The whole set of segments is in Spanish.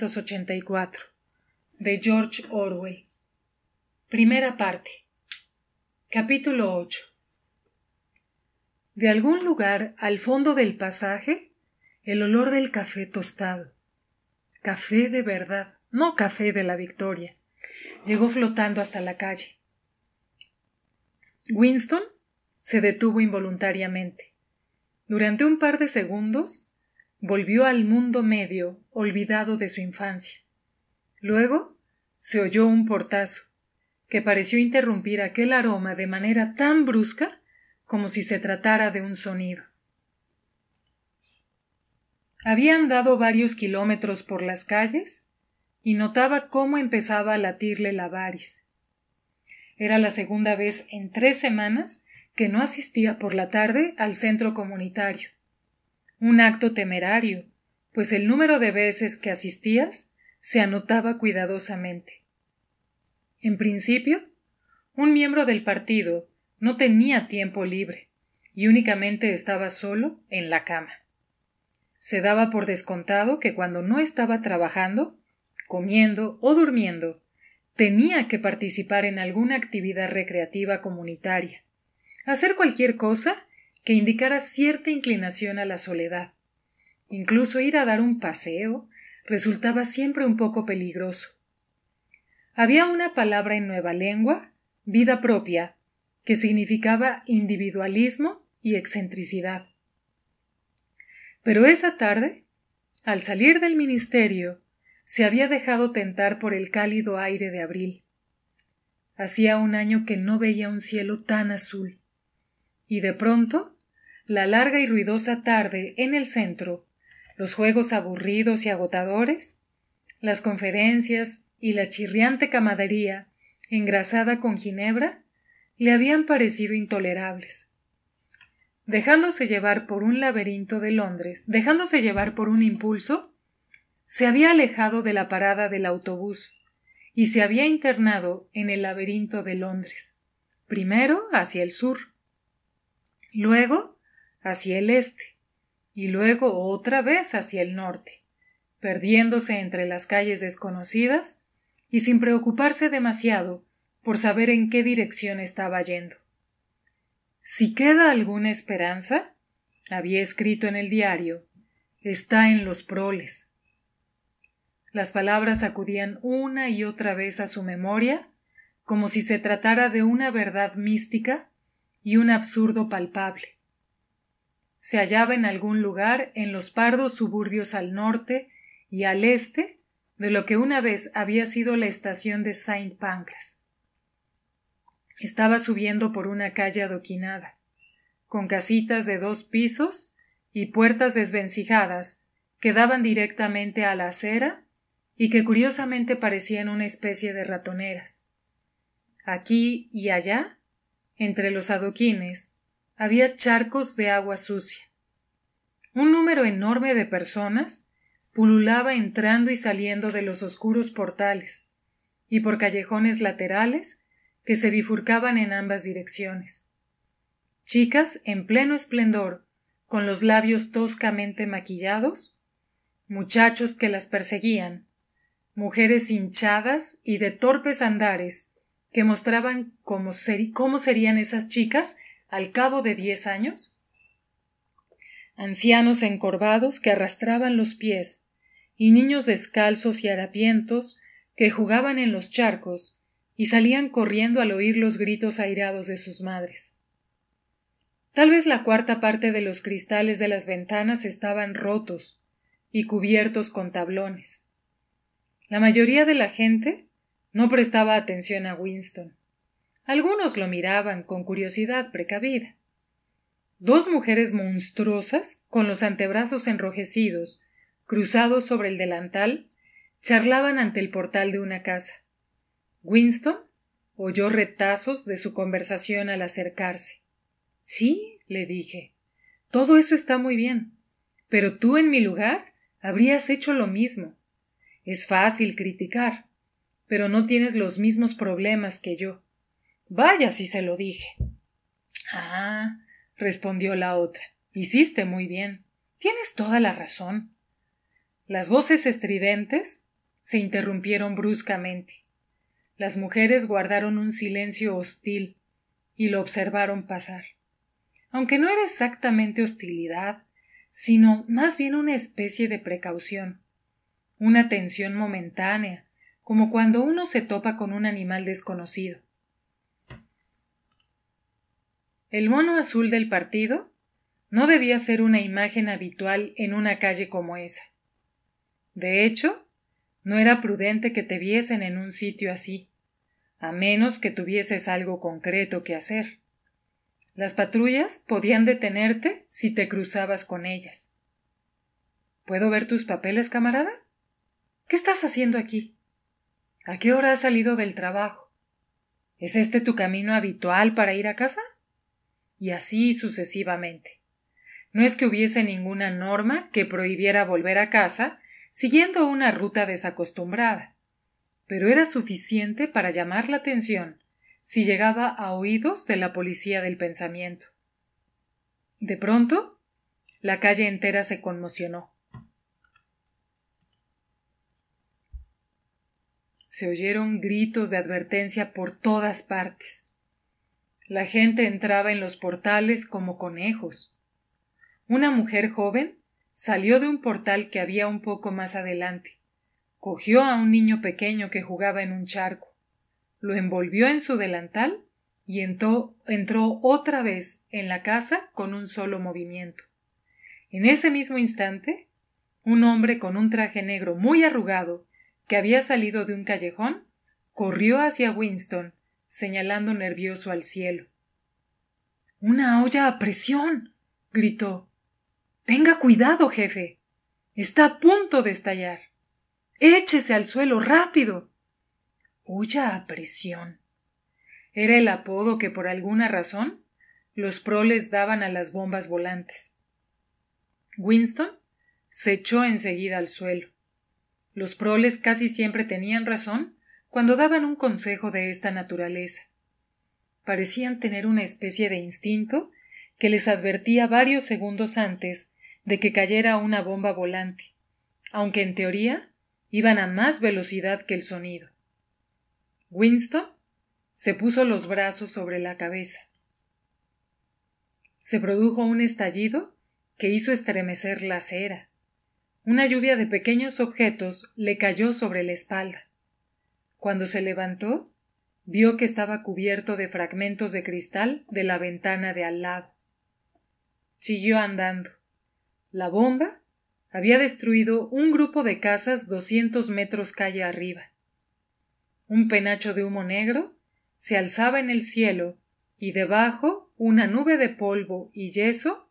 1984 de George Orwell Primera parte Capítulo 8 De algún lugar al fondo del pasaje el olor del café tostado café de verdad, no café de la victoria llegó flotando hasta la calle. Winston se detuvo involuntariamente. Durante un par de segundos volvió al mundo medio, olvidado de su infancia. Luego se oyó un portazo, que pareció interrumpir aquel aroma de manera tan brusca como si se tratara de un sonido. Había andado varios kilómetros por las calles y notaba cómo empezaba a latirle la varis. Era la segunda vez en tres semanas que no asistía por la tarde al centro comunitario un acto temerario, pues el número de veces que asistías se anotaba cuidadosamente. En principio, un miembro del partido no tenía tiempo libre y únicamente estaba solo en la cama. Se daba por descontado que cuando no estaba trabajando, comiendo o durmiendo, tenía que participar en alguna actividad recreativa comunitaria, hacer cualquier cosa que indicara cierta inclinación a la soledad. Incluso ir a dar un paseo resultaba siempre un poco peligroso. Había una palabra en nueva lengua, vida propia, que significaba individualismo y excentricidad. Pero esa tarde, al salir del ministerio, se había dejado tentar por el cálido aire de abril. Hacía un año que no veía un cielo tan azul. Y de pronto, la larga y ruidosa tarde en el centro, los juegos aburridos y agotadores, las conferencias y la chirriante camadería engrasada con ginebra le habían parecido intolerables. Dejándose llevar por un laberinto de Londres, dejándose llevar por un impulso, se había alejado de la parada del autobús y se había internado en el laberinto de Londres, primero hacia el sur, luego hacia el este, y luego otra vez hacia el norte, perdiéndose entre las calles desconocidas y sin preocuparse demasiado por saber en qué dirección estaba yendo. Si queda alguna esperanza, había escrito en el diario, está en los proles. Las palabras acudían una y otra vez a su memoria, como si se tratara de una verdad mística y un absurdo palpable. Se hallaba en algún lugar en los pardos suburbios al norte y al este de lo que una vez había sido la estación de Saint Pancras. Estaba subiendo por una calle adoquinada, con casitas de dos pisos y puertas desvencijadas que daban directamente a la acera y que curiosamente parecían una especie de ratoneras. Aquí y allá entre los adoquines había charcos de agua sucia. Un número enorme de personas pululaba entrando y saliendo de los oscuros portales y por callejones laterales que se bifurcaban en ambas direcciones. Chicas en pleno esplendor, con los labios toscamente maquillados, muchachos que las perseguían, mujeres hinchadas y de torpes andares que mostraban cómo, cómo serían esas chicas al cabo de diez años? Ancianos encorvados que arrastraban los pies, y niños descalzos y harapientos que jugaban en los charcos y salían corriendo al oír los gritos airados de sus madres. Tal vez la cuarta parte de los cristales de las ventanas estaban rotos y cubiertos con tablones. La mayoría de la gente no prestaba atención a Winston. Algunos lo miraban con curiosidad precavida. Dos mujeres monstruosas, con los antebrazos enrojecidos, cruzados sobre el delantal, charlaban ante el portal de una casa. Winston oyó retazos de su conversación al acercarse. Sí, le dije, todo eso está muy bien, pero tú en mi lugar habrías hecho lo mismo. Es fácil criticar, pero no tienes los mismos problemas que yo. Vaya si se lo dije. Ah, respondió la otra. Hiciste muy bien. Tienes toda la razón. Las voces estridentes se interrumpieron bruscamente. Las mujeres guardaron un silencio hostil y lo observaron pasar. Aunque no era exactamente hostilidad, sino más bien una especie de precaución, una tensión momentánea, como cuando uno se topa con un animal desconocido. El mono azul del partido no debía ser una imagen habitual en una calle como esa. De hecho, no era prudente que te viesen en un sitio así, a menos que tuvieses algo concreto que hacer. Las patrullas podían detenerte si te cruzabas con ellas. ¿Puedo ver tus papeles, camarada? ¿Qué estás haciendo aquí? ¿A qué hora has salido del trabajo? ¿Es este tu camino habitual para ir a casa? Y así sucesivamente. No es que hubiese ninguna norma que prohibiera volver a casa siguiendo una ruta desacostumbrada, pero era suficiente para llamar la atención si llegaba a oídos de la policía del pensamiento. De pronto, la calle entera se conmocionó. Se oyeron gritos de advertencia por todas partes. La gente entraba en los portales como conejos. Una mujer joven salió de un portal que había un poco más adelante, cogió a un niño pequeño que jugaba en un charco, lo envolvió en su delantal y entró, otra vez en la casa con un solo movimiento. En ese mismo instante, un hombre con un traje negro muy arrugado que había salido de un callejón, corrió hacia Winston, señalando nervioso al cielo. Una olla a presión. gritó. Tenga cuidado, jefe. Está a punto de estallar. Échese al suelo rápido. Olla a presión. Era el apodo que por alguna razón los proles daban a las bombas volantes. Winston se echó enseguida al suelo. Los proles casi siempre tenían razón cuando daban un consejo de esta naturaleza. Parecían tener una especie de instinto que les advertía varios segundos antes de que cayera una bomba volante, aunque en teoría iban a más velocidad que el sonido. Winston se puso los brazos sobre la cabeza. Se produjo un estallido que hizo estremecer la acera. Una lluvia de pequeños objetos le cayó sobre la espalda. Cuando se levantó, vio que estaba cubierto de fragmentos de cristal de la ventana de al lado. Siguió andando. La bomba había destruido un grupo de casas doscientos metros calle arriba. Un penacho de humo negro se alzaba en el cielo y debajo una nube de polvo y yeso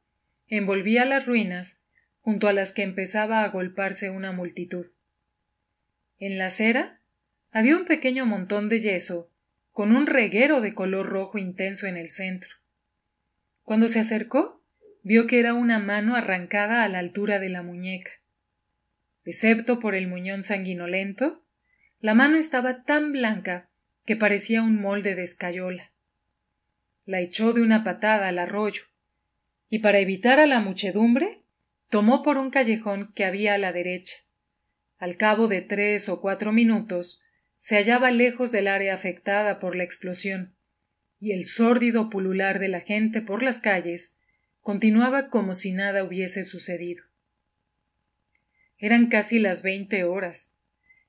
envolvía las ruinas junto a las que empezaba a golparse una multitud. En la acera había un pequeño montón de yeso, con un reguero de color rojo intenso en el centro. Cuando se acercó, vio que era una mano arrancada a la altura de la muñeca. Excepto por el muñón sanguinolento, la mano estaba tan blanca que parecía un molde de escayola. La echó de una patada al arroyo, y para evitar a la muchedumbre tomó por un callejón que había a la derecha. Al cabo de tres o cuatro minutos se hallaba lejos del área afectada por la explosión, y el sórdido pulular de la gente por las calles continuaba como si nada hubiese sucedido. Eran casi las veinte horas,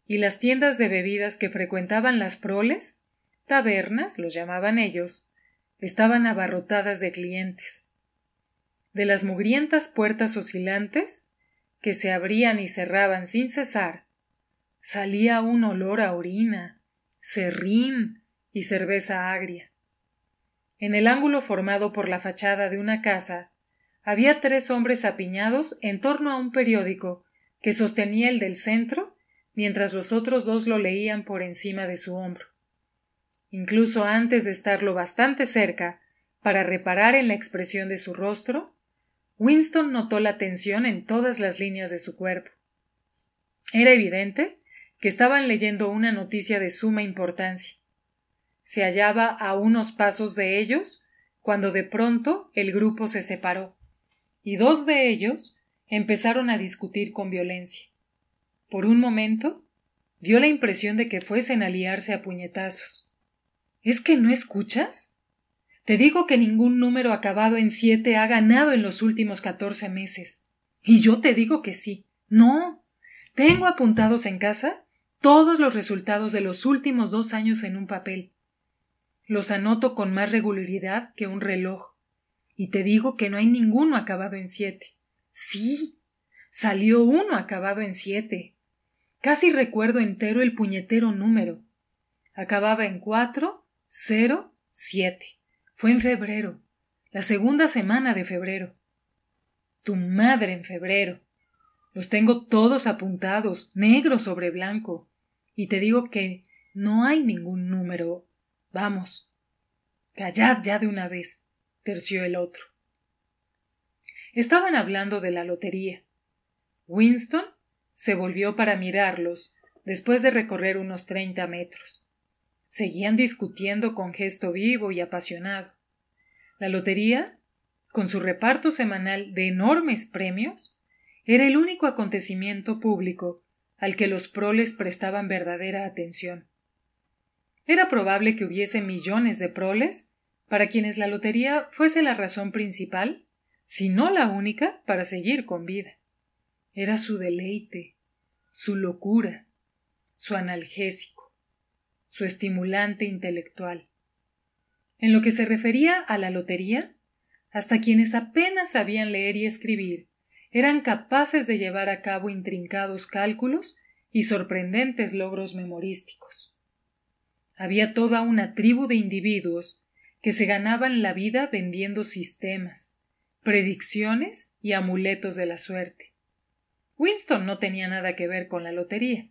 y las tiendas de bebidas que frecuentaban las proles, tabernas los llamaban ellos, estaban abarrotadas de clientes de las mugrientas puertas oscilantes que se abrían y cerraban sin cesar, salía un olor a orina, serrín y cerveza agria. En el ángulo formado por la fachada de una casa había tres hombres apiñados en torno a un periódico que sostenía el del centro mientras los otros dos lo leían por encima de su hombro. Incluso antes de estarlo bastante cerca, para reparar en la expresión de su rostro, Winston notó la tensión en todas las líneas de su cuerpo. Era evidente que estaban leyendo una noticia de suma importancia. Se hallaba a unos pasos de ellos cuando de pronto el grupo se separó, y dos de ellos empezaron a discutir con violencia. Por un momento dio la impresión de que fuesen a liarse a puñetazos. ¿Es que no escuchas? Te digo que ningún número acabado en siete ha ganado en los últimos catorce meses. Y yo te digo que sí. No. Tengo apuntados en casa todos los resultados de los últimos dos años en un papel. Los anoto con más regularidad que un reloj. Y te digo que no hay ninguno acabado en siete. Sí. Salió uno acabado en siete. Casi recuerdo entero el puñetero número. Acababa en cuatro, cero, siete. Fue en febrero, la segunda semana de febrero. Tu madre en febrero. Los tengo todos apuntados, negro sobre blanco. Y te digo que no hay ningún número. Vamos. Callad ya de una vez, terció el otro. Estaban hablando de la lotería. Winston se volvió para mirarlos después de recorrer unos treinta metros. Seguían discutiendo con gesto vivo y apasionado. La lotería, con su reparto semanal de enormes premios, era el único acontecimiento público al que los proles prestaban verdadera atención. Era probable que hubiese millones de proles para quienes la lotería fuese la razón principal, si no la única, para seguir con vida. Era su deleite, su locura, su analgésico su estimulante intelectual. En lo que se refería a la lotería, hasta quienes apenas sabían leer y escribir eran capaces de llevar a cabo intrincados cálculos y sorprendentes logros memorísticos. Había toda una tribu de individuos que se ganaban la vida vendiendo sistemas, predicciones y amuletos de la suerte. Winston no tenía nada que ver con la lotería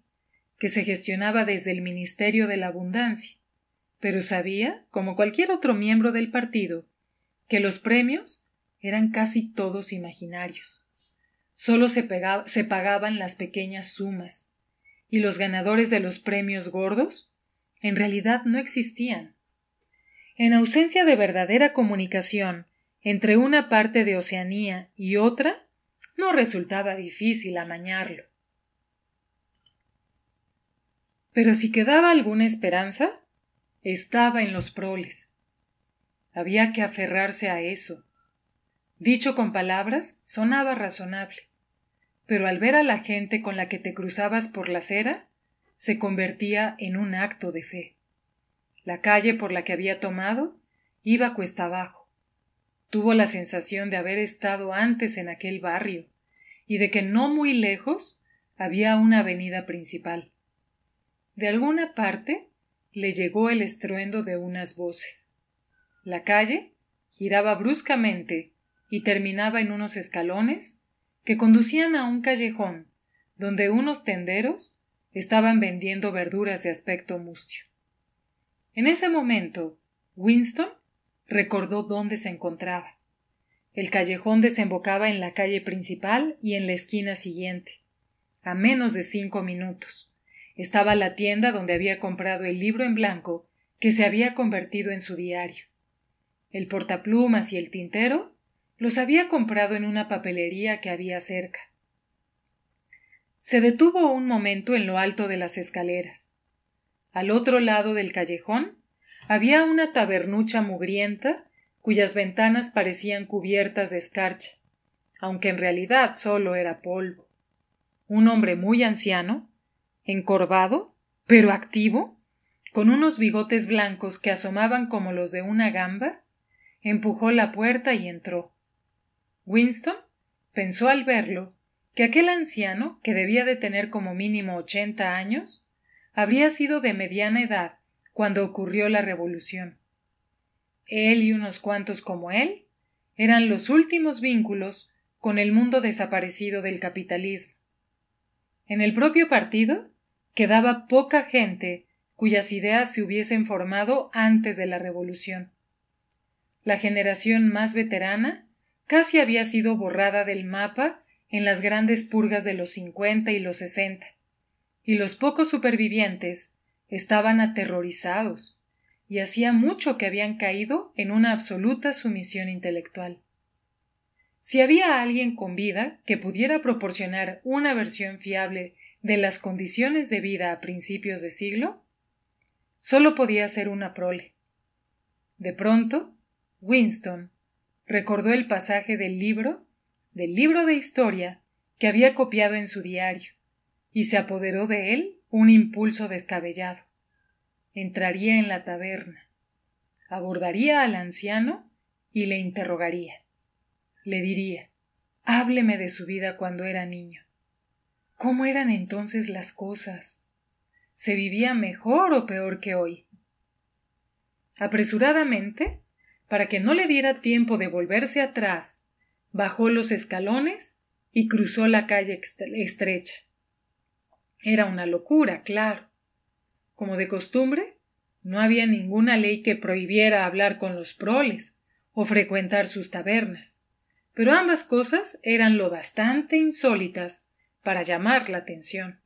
que se gestionaba desde el Ministerio de la Abundancia, pero sabía, como cualquier otro miembro del partido, que los premios eran casi todos imaginarios. Solo se, se pagaban las pequeñas sumas, y los ganadores de los premios gordos en realidad no existían. En ausencia de verdadera comunicación entre una parte de Oceanía y otra, no resultaba difícil amañarlo. Pero si quedaba alguna esperanza, estaba en los proles. Había que aferrarse a eso. Dicho con palabras, sonaba razonable. Pero al ver a la gente con la que te cruzabas por la acera, se convertía en un acto de fe. La calle por la que había tomado iba cuesta abajo. Tuvo la sensación de haber estado antes en aquel barrio y de que no muy lejos había una avenida principal. De alguna parte le llegó el estruendo de unas voces. La calle giraba bruscamente y terminaba en unos escalones que conducían a un callejón donde unos tenderos estaban vendiendo verduras de aspecto mustio. En ese momento, Winston recordó dónde se encontraba. El callejón desembocaba en la calle principal y en la esquina siguiente, a menos de cinco minutos, estaba la tienda donde había comprado el libro en blanco que se había convertido en su diario. El portaplumas y el tintero los había comprado en una papelería que había cerca. Se detuvo un momento en lo alto de las escaleras. Al otro lado del callejón había una tabernucha mugrienta cuyas ventanas parecían cubiertas de escarcha, aunque en realidad solo era polvo. Un hombre muy anciano encorvado, pero activo, con unos bigotes blancos que asomaban como los de una gamba, empujó la puerta y entró. Winston pensó al verlo que aquel anciano, que debía de tener como mínimo ochenta años, habría sido de mediana edad cuando ocurrió la revolución. Él y unos cuantos como él eran los últimos vínculos con el mundo desaparecido del capitalismo. En el propio partido quedaba poca gente cuyas ideas se hubiesen formado antes de la revolución. La generación más veterana casi había sido borrada del mapa en las grandes purgas de los cincuenta y los sesenta, y los pocos supervivientes estaban aterrorizados, y hacía mucho que habían caído en una absoluta sumisión intelectual. Si había alguien con vida que pudiera proporcionar una versión fiable de las condiciones de vida a principios de siglo, solo podía ser una prole. De pronto, Winston recordó el pasaje del libro, del libro de historia, que había copiado en su diario, y se apoderó de él un impulso descabellado. Entraría en la taberna, abordaría al anciano y le interrogaría le diría, hábleme de su vida cuando era niño. ¿Cómo eran entonces las cosas? ¿Se vivía mejor o peor que hoy? Apresuradamente, para que no le diera tiempo de volverse atrás, bajó los escalones y cruzó la calle estrecha. Era una locura, claro. Como de costumbre, no había ninguna ley que prohibiera hablar con los proles o frecuentar sus tabernas pero ambas cosas eran lo bastante insólitas para llamar la atención.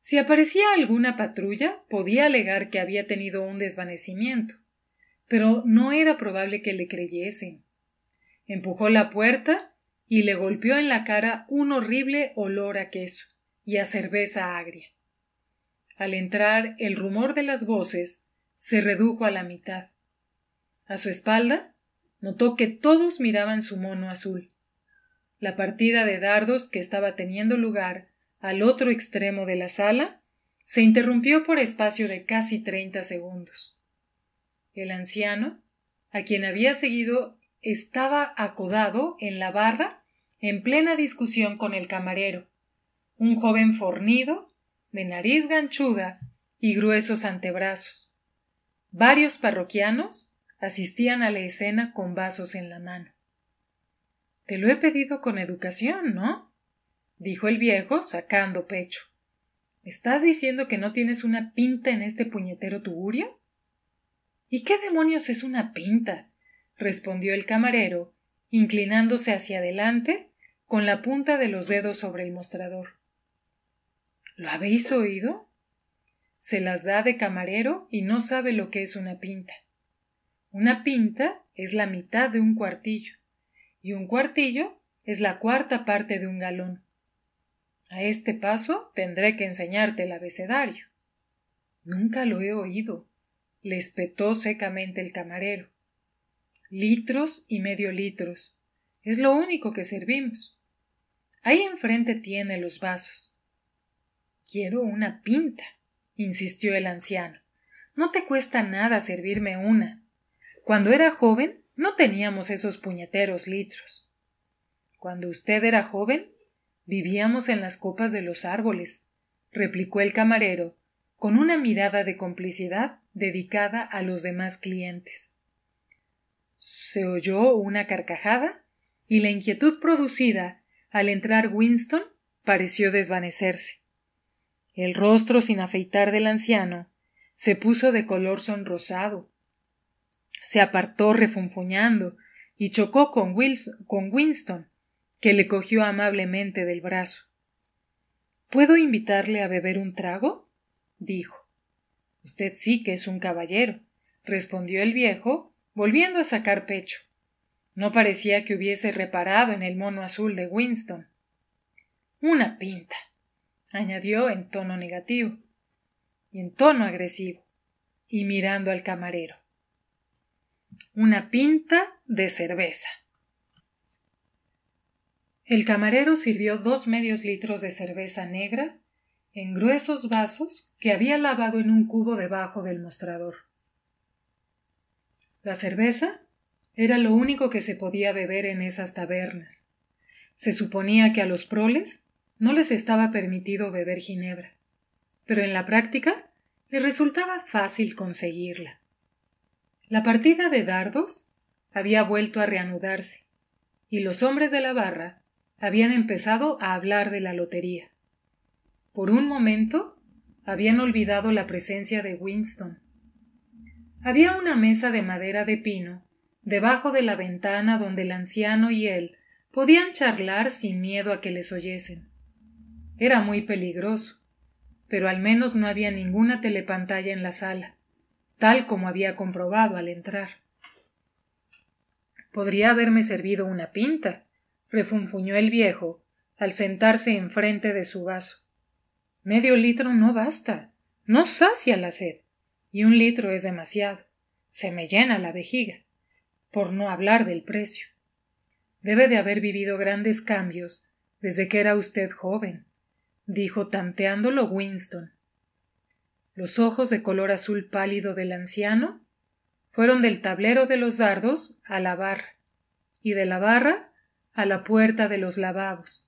Si aparecía alguna patrulla, podía alegar que había tenido un desvanecimiento, pero no era probable que le creyesen. Empujó la puerta y le golpeó en la cara un horrible olor a queso y a cerveza agria. Al entrar, el rumor de las voces se redujo a la mitad. A su espalda Notó que todos miraban su mono azul. La partida de dardos que estaba teniendo lugar al otro extremo de la sala se interrumpió por espacio de casi treinta segundos. El anciano, a quien había seguido, estaba acodado en la barra en plena discusión con el camarero, un joven fornido, de nariz ganchuda y gruesos antebrazos. Varios parroquianos asistían a la escena con vasos en la mano. Te lo he pedido con educación, ¿no? dijo el viejo, sacando pecho. estás diciendo que no tienes una pinta en este puñetero tugurio? ¿Y qué demonios es una pinta? respondió el camarero, inclinándose hacia adelante, con la punta de los dedos sobre el mostrador. ¿Lo habéis oído? Se las da de camarero y no sabe lo que es una pinta. Una pinta es la mitad de un cuartillo y un cuartillo es la cuarta parte de un galón. A este paso tendré que enseñarte el abecedario. Nunca lo he oído, le espetó secamente el camarero. Litros y medio litros. Es lo único que servimos. Ahí enfrente tiene los vasos. Quiero una pinta, insistió el anciano. No te cuesta nada servirme una. Cuando era joven, no teníamos esos puñeteros litros. Cuando usted era joven, vivíamos en las copas de los árboles, replicó el camarero, con una mirada de complicidad dedicada a los demás clientes. Se oyó una carcajada y la inquietud producida al entrar Winston pareció desvanecerse. El rostro sin afeitar del anciano se puso de color sonrosado, se apartó refunfuñando y chocó con, con Winston, que le cogió amablemente del brazo. ¿Puedo invitarle a beber un trago? dijo. Usted sí que es un caballero, respondió el viejo, volviendo a sacar pecho. No parecía que hubiese reparado en el mono azul de Winston. Una pinta, añadió en tono negativo y en tono agresivo, y mirando al camarero una pinta de cerveza. El camarero sirvió dos medios litros de cerveza negra en gruesos vasos que había lavado en un cubo debajo del mostrador. La cerveza era lo único que se podía beber en esas tabernas. Se suponía que a los proles no les estaba permitido beber ginebra, pero en la práctica les resultaba fácil conseguirla. La partida de dardos había vuelto a reanudarse, y los hombres de la barra habían empezado a hablar de la lotería. Por un momento habían olvidado la presencia de Winston. Había una mesa de madera de pino debajo de la ventana donde el anciano y él podían charlar sin miedo a que les oyesen. Era muy peligroso, pero al menos no había ninguna telepantalla en la sala tal como había comprobado al entrar. Podría haberme servido una pinta, refunfuñó el viejo, al sentarse enfrente de su vaso. Medio litro no basta, no sacia la sed, y un litro es demasiado. Se me llena la vejiga, por no hablar del precio. Debe de haber vivido grandes cambios desde que era usted joven, dijo tanteándolo Winston, los ojos de color azul pálido del anciano fueron del tablero de los dardos a la barra y de la barra a la puerta de los lavabos,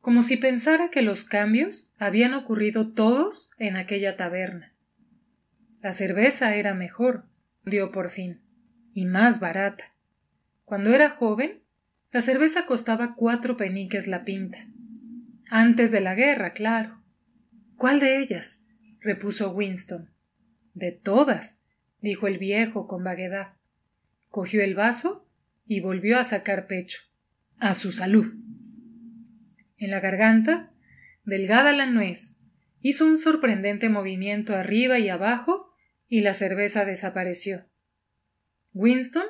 como si pensara que los cambios habían ocurrido todos en aquella taberna. La cerveza era mejor, dio por fin, y más barata. Cuando era joven, la cerveza costaba cuatro peniques la pinta. Antes de la guerra, claro. ¿Cuál de ellas? repuso Winston. De todas, dijo el viejo con vaguedad. Cogió el vaso y volvió a sacar pecho. A su salud. En la garganta, delgada la nuez, hizo un sorprendente movimiento arriba y abajo y la cerveza desapareció. Winston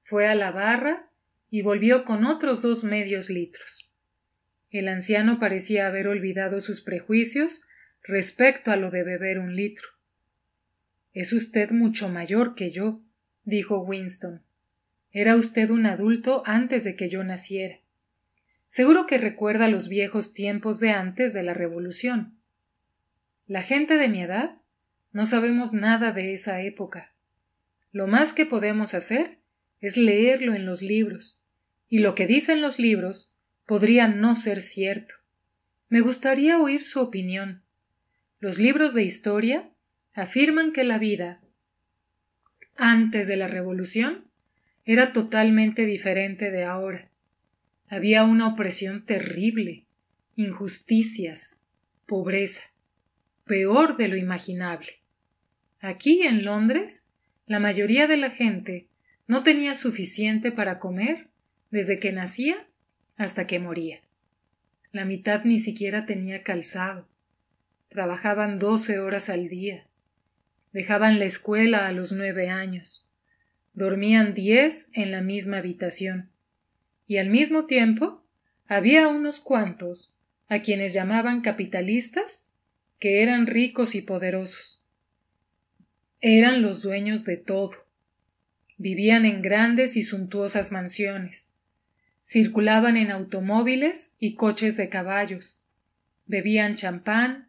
fue a la barra y volvió con otros dos medios litros. El anciano parecía haber olvidado sus prejuicios respecto a lo de beber un litro. Es usted mucho mayor que yo, dijo Winston. Era usted un adulto antes de que yo naciera. Seguro que recuerda los viejos tiempos de antes de la Revolución. La gente de mi edad no sabemos nada de esa época. Lo más que podemos hacer es leerlo en los libros, y lo que dicen los libros podría no ser cierto. Me gustaría oír su opinión. Los libros de historia afirman que la vida antes de la revolución era totalmente diferente de ahora. Había una opresión terrible, injusticias, pobreza, peor de lo imaginable. Aquí en Londres, la mayoría de la gente no tenía suficiente para comer desde que nacía hasta que moría. La mitad ni siquiera tenía calzado. Trabajaban doce horas al día. Dejaban la escuela a los nueve años. Dormían diez en la misma habitación. Y al mismo tiempo había unos cuantos a quienes llamaban capitalistas que eran ricos y poderosos. Eran los dueños de todo. Vivían en grandes y suntuosas mansiones. Circulaban en automóviles y coches de caballos. Bebían champán,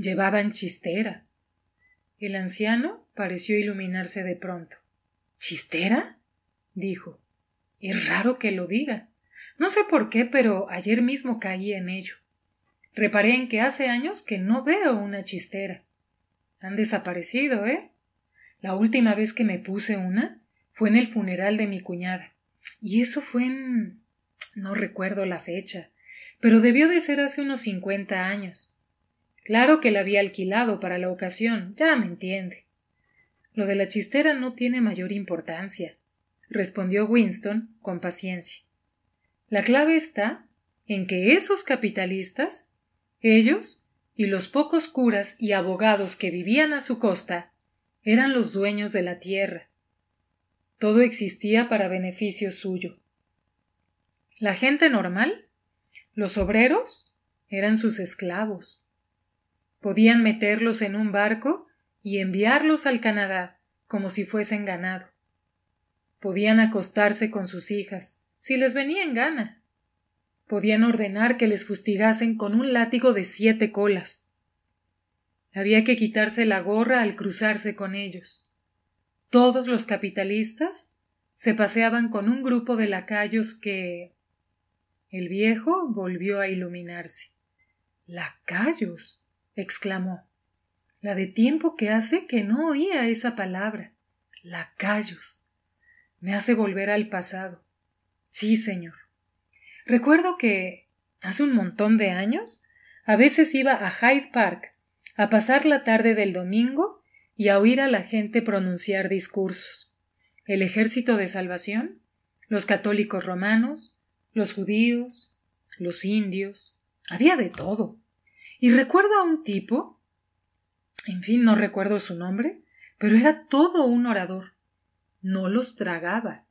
Llevaban chistera. El anciano pareció iluminarse de pronto. ¿Chistera? dijo. Es raro que lo diga. No sé por qué, pero ayer mismo caí en ello. Reparé en que hace años que no veo una chistera. Han desaparecido, ¿eh? La última vez que me puse una fue en el funeral de mi cuñada. Y eso fue en. no recuerdo la fecha, pero debió de ser hace unos cincuenta años. Claro que la había alquilado para la ocasión, ya me entiende. Lo de la chistera no tiene mayor importancia, respondió Winston con paciencia. La clave está en que esos capitalistas, ellos y los pocos curas y abogados que vivían a su costa, eran los dueños de la tierra. Todo existía para beneficio suyo. La gente normal, los obreros, eran sus esclavos. Podían meterlos en un barco y enviarlos al Canadá, como si fuesen ganado. Podían acostarse con sus hijas, si les venía en gana. Podían ordenar que les fustigasen con un látigo de siete colas. Había que quitarse la gorra al cruzarse con ellos. Todos los capitalistas se paseaban con un grupo de lacayos que. El viejo volvió a iluminarse. ¿Lacayos? exclamó. La de tiempo que hace que no oía esa palabra. callos, Me hace volver al pasado. Sí, señor. Recuerdo que, hace un montón de años, a veces iba a Hyde Park a pasar la tarde del domingo y a oír a la gente pronunciar discursos. El ejército de salvación, los católicos romanos, los judíos, los indios, había de todo. Y recuerdo a un tipo, en fin, no recuerdo su nombre, pero era todo un orador. No los tragaba.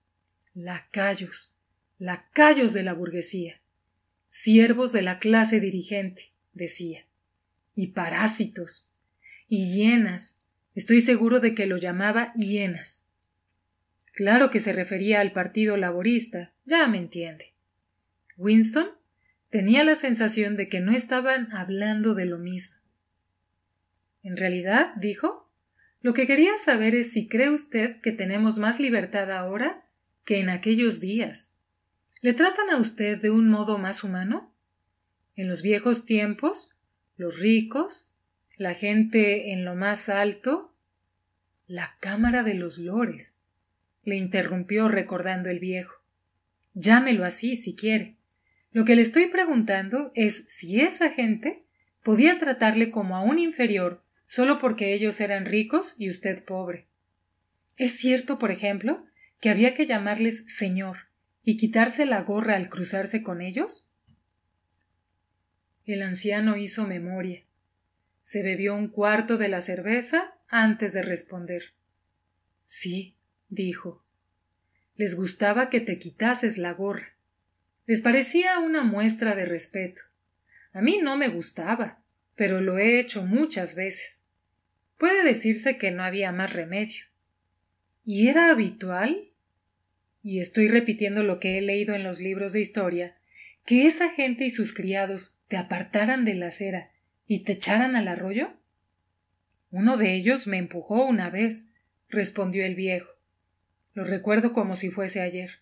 Lacayos, lacayos de la burguesía, siervos de la clase dirigente, decía, y parásitos, y hienas, estoy seguro de que lo llamaba hienas. Claro que se refería al Partido Laborista, ya me entiende. Winston Tenía la sensación de que no estaban hablando de lo mismo. En realidad, dijo, lo que quería saber es si cree usted que tenemos más libertad ahora que en aquellos días. ¿Le tratan a usted de un modo más humano? En los viejos tiempos, los ricos, la gente en lo más alto, la Cámara de los Lores, le interrumpió recordando el viejo. Llámelo así si quiere. Lo que le estoy preguntando es si esa gente podía tratarle como a un inferior solo porque ellos eran ricos y usted pobre. Es cierto, por ejemplo, que había que llamarles señor y quitarse la gorra al cruzarse con ellos? El anciano hizo memoria. Se bebió un cuarto de la cerveza antes de responder. Sí, dijo. Les gustaba que te quitases la gorra. Les parecía una muestra de respeto. A mí no me gustaba, pero lo he hecho muchas veces. Puede decirse que no había más remedio. ¿Y era habitual? Y estoy repitiendo lo que he leído en los libros de historia, que esa gente y sus criados te apartaran de la acera y te echaran al arroyo? Uno de ellos me empujó una vez, respondió el viejo. Lo recuerdo como si fuese ayer.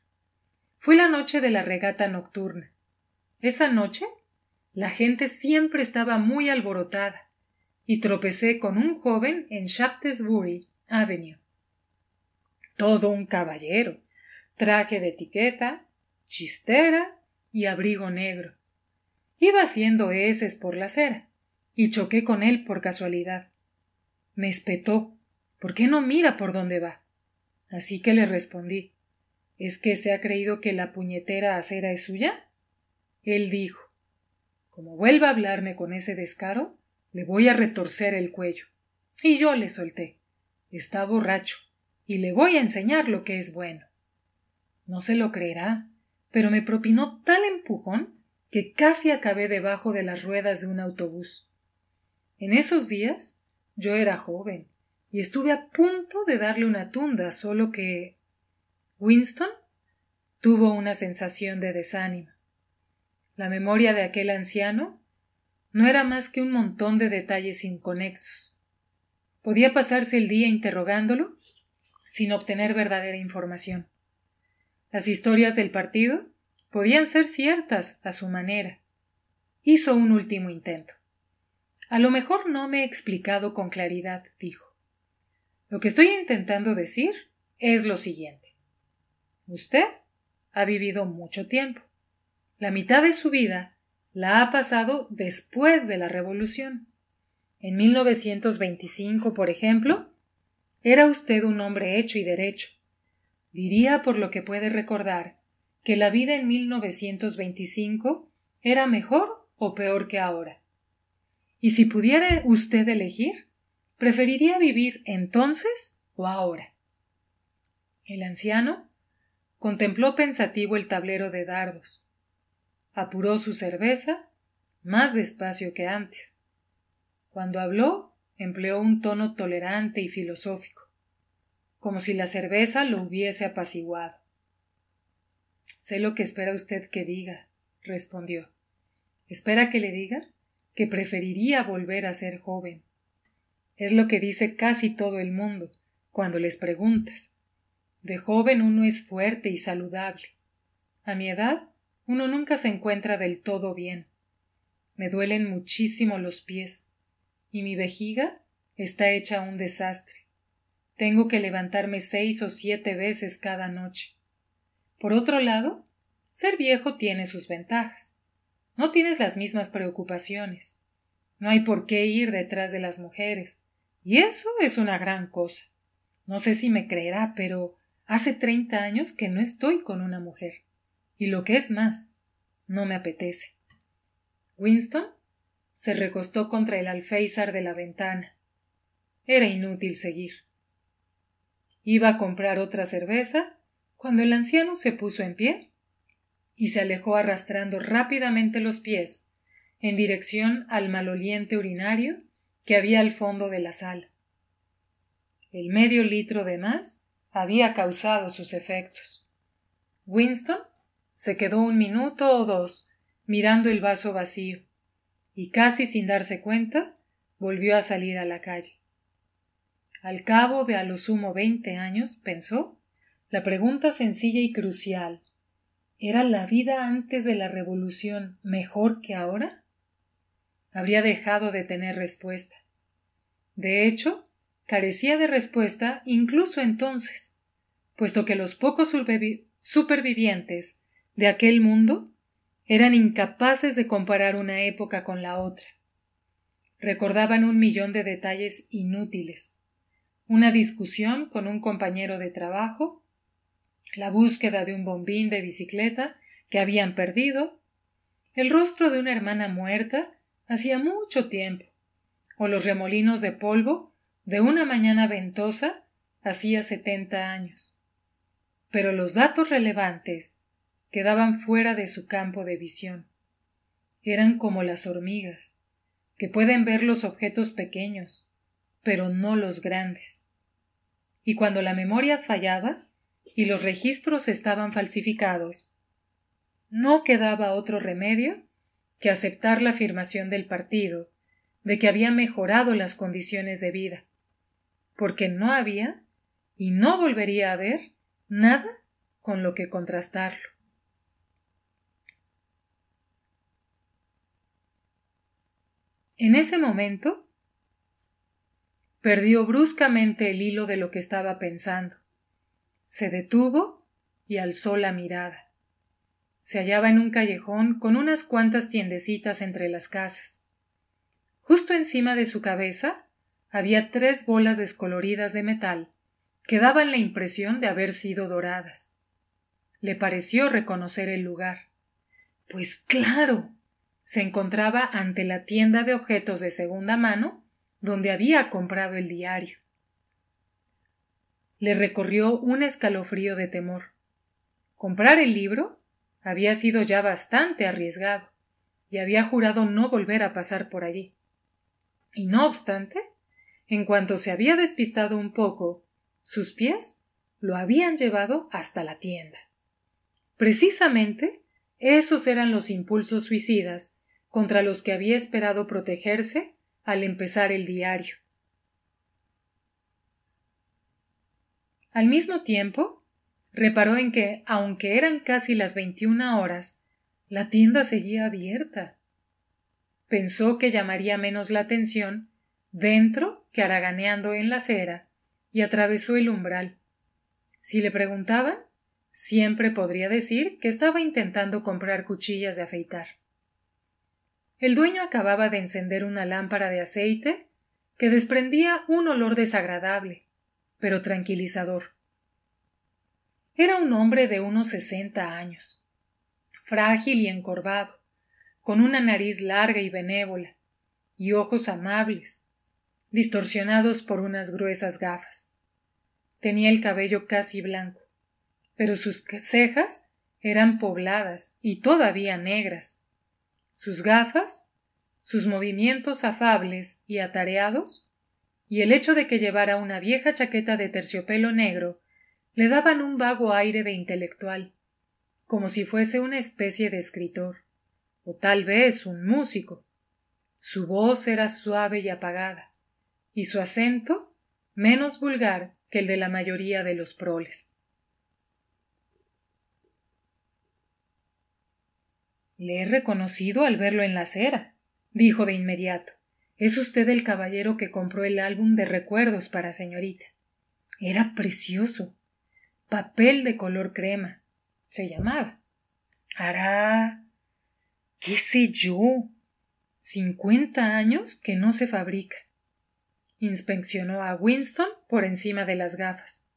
Fue la noche de la regata nocturna. Esa noche la gente siempre estaba muy alborotada y tropecé con un joven en Shaftesbury Avenue. Todo un caballero, traje de etiqueta, chistera y abrigo negro. Iba haciendo heces por la acera y choqué con él por casualidad. Me espetó. ¿Por qué no mira por dónde va? Así que le respondí ¿Es que se ha creído que la puñetera acera es suya? Él dijo Como vuelva a hablarme con ese descaro, le voy a retorcer el cuello. Y yo le solté. Está borracho, y le voy a enseñar lo que es bueno. No se lo creerá, pero me propinó tal empujón que casi acabé debajo de las ruedas de un autobús. En esos días yo era joven, y estuve a punto de darle una tunda, solo que Winston tuvo una sensación de desánimo. La memoria de aquel anciano no era más que un montón de detalles inconexos. Podía pasarse el día interrogándolo sin obtener verdadera información. Las historias del partido podían ser ciertas a su manera. Hizo un último intento. A lo mejor no me he explicado con claridad, dijo. Lo que estoy intentando decir es lo siguiente. Usted ha vivido mucho tiempo. La mitad de su vida la ha pasado después de la Revolución. En 1925, por ejemplo, era usted un hombre hecho y derecho. Diría, por lo que puede recordar, que la vida en 1925 era mejor o peor que ahora. Y si pudiera usted elegir, preferiría vivir entonces o ahora. El anciano contempló pensativo el tablero de dardos. Apuró su cerveza, más despacio que antes. Cuando habló, empleó un tono tolerante y filosófico, como si la cerveza lo hubiese apaciguado. Sé lo que espera usted que diga, respondió. ¿Espera que le diga? Que preferiría volver a ser joven. Es lo que dice casi todo el mundo cuando les preguntas. De joven uno es fuerte y saludable. A mi edad uno nunca se encuentra del todo bien. Me duelen muchísimo los pies y mi vejiga está hecha un desastre. Tengo que levantarme seis o siete veces cada noche. Por otro lado, ser viejo tiene sus ventajas. No tienes las mismas preocupaciones. No hay por qué ir detrás de las mujeres. Y eso es una gran cosa. No sé si me creerá, pero Hace treinta años que no estoy con una mujer. Y lo que es más, no me apetece. Winston se recostó contra el alféizar de la ventana. Era inútil seguir. Iba a comprar otra cerveza cuando el anciano se puso en pie y se alejó arrastrando rápidamente los pies en dirección al maloliente urinario que había al fondo de la sala. El medio litro de más había causado sus efectos. Winston se quedó un minuto o dos mirando el vaso vacío, y casi sin darse cuenta volvió a salir a la calle. Al cabo de a lo sumo veinte años, pensó, la pregunta sencilla y crucial ¿Era la vida antes de la revolución mejor que ahora? Habría dejado de tener respuesta. De hecho, carecía de respuesta incluso entonces, puesto que los pocos supervivientes de aquel mundo eran incapaces de comparar una época con la otra. Recordaban un millón de detalles inútiles, una discusión con un compañero de trabajo, la búsqueda de un bombín de bicicleta que habían perdido, el rostro de una hermana muerta hacía mucho tiempo, o los remolinos de polvo de una mañana ventosa hacía setenta años. Pero los datos relevantes quedaban fuera de su campo de visión. Eran como las hormigas, que pueden ver los objetos pequeños, pero no los grandes. Y cuando la memoria fallaba y los registros estaban falsificados, no quedaba otro remedio que aceptar la afirmación del partido de que había mejorado las condiciones de vida porque no había y no volvería a ver nada con lo que contrastarlo. En ese momento perdió bruscamente el hilo de lo que estaba pensando. Se detuvo y alzó la mirada. Se hallaba en un callejón con unas cuantas tiendecitas entre las casas. Justo encima de su cabeza había tres bolas descoloridas de metal que daban la impresión de haber sido doradas. Le pareció reconocer el lugar. Pues claro. se encontraba ante la tienda de objetos de segunda mano donde había comprado el diario. Le recorrió un escalofrío de temor. Comprar el libro había sido ya bastante arriesgado y había jurado no volver a pasar por allí. Y no obstante, en cuanto se había despistado un poco, sus pies lo habían llevado hasta la tienda. Precisamente esos eran los impulsos suicidas contra los que había esperado protegerse al empezar el diario. Al mismo tiempo, reparó en que, aunque eran casi las veintiuna horas, la tienda seguía abierta. Pensó que llamaría menos la atención dentro que haraganeando en la acera y atravesó el umbral. Si le preguntaban, siempre podría decir que estaba intentando comprar cuchillas de afeitar. El dueño acababa de encender una lámpara de aceite que desprendía un olor desagradable, pero tranquilizador. Era un hombre de unos sesenta años, frágil y encorvado, con una nariz larga y benévola, y ojos amables, distorsionados por unas gruesas gafas. Tenía el cabello casi blanco, pero sus cejas eran pobladas y todavía negras. Sus gafas, sus movimientos afables y atareados, y el hecho de que llevara una vieja chaqueta de terciopelo negro le daban un vago aire de intelectual, como si fuese una especie de escritor, o tal vez un músico. Su voz era suave y apagada, y su acento menos vulgar que el de la mayoría de los proles. Le he reconocido al verlo en la acera, dijo de inmediato. Es usted el caballero que compró el álbum de recuerdos para señorita. Era precioso. Papel de color crema. Se llamaba. Hará. qué sé yo. cincuenta años que no se fabrica. Inspeccionó a Winston por encima de las gafas.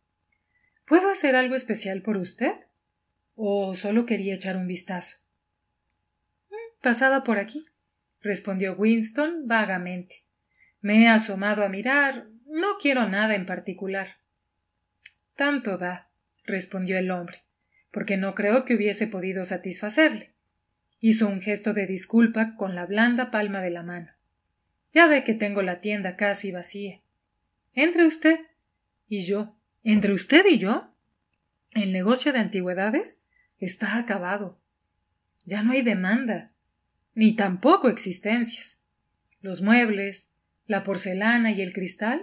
¿Puedo hacer algo especial por usted? ¿O solo quería echar un vistazo? Mm, pasaba por aquí, respondió Winston vagamente. Me he asomado a mirar. No quiero nada en particular. Tanto da, respondió el hombre, porque no creo que hubiese podido satisfacerle. Hizo un gesto de disculpa con la blanda palma de la mano. Ya ve que tengo la tienda casi vacía. Entre usted y yo. ¿Entre usted y yo? El negocio de antigüedades está acabado. Ya no hay demanda, ni tampoco existencias. Los muebles, la porcelana y el cristal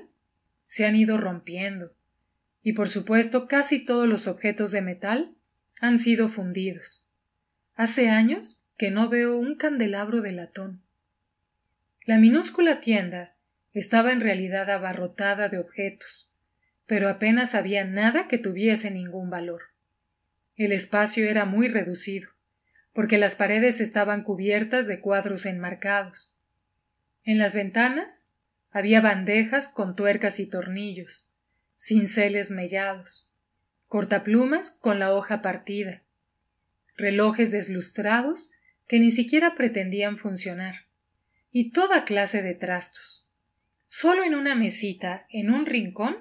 se han ido rompiendo, y por supuesto casi todos los objetos de metal han sido fundidos. Hace años que no veo un candelabro de latón. La minúscula tienda estaba en realidad abarrotada de objetos, pero apenas había nada que tuviese ningún valor. El espacio era muy reducido, porque las paredes estaban cubiertas de cuadros enmarcados. En las ventanas había bandejas con tuercas y tornillos, cinceles mellados, cortaplumas con la hoja partida, relojes deslustrados que ni siquiera pretendían funcionar, y toda clase de trastos. Solo en una mesita, en un rincón,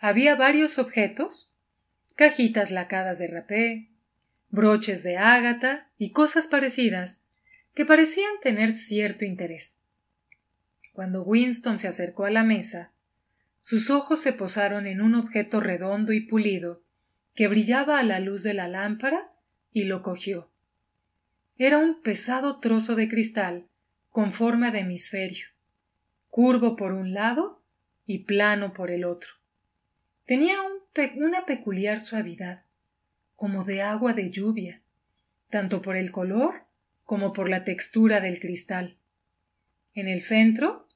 había varios objetos, cajitas lacadas de rapé, broches de ágata y cosas parecidas, que parecían tener cierto interés. Cuando Winston se acercó a la mesa, sus ojos se posaron en un objeto redondo y pulido que brillaba a la luz de la lámpara y lo cogió. Era un pesado trozo de cristal con forma de hemisferio, curvo por un lado y plano por el otro. Tenía una peculiar suavidad, como de agua de lluvia, tanto por el color como por la textura del cristal. En el centro,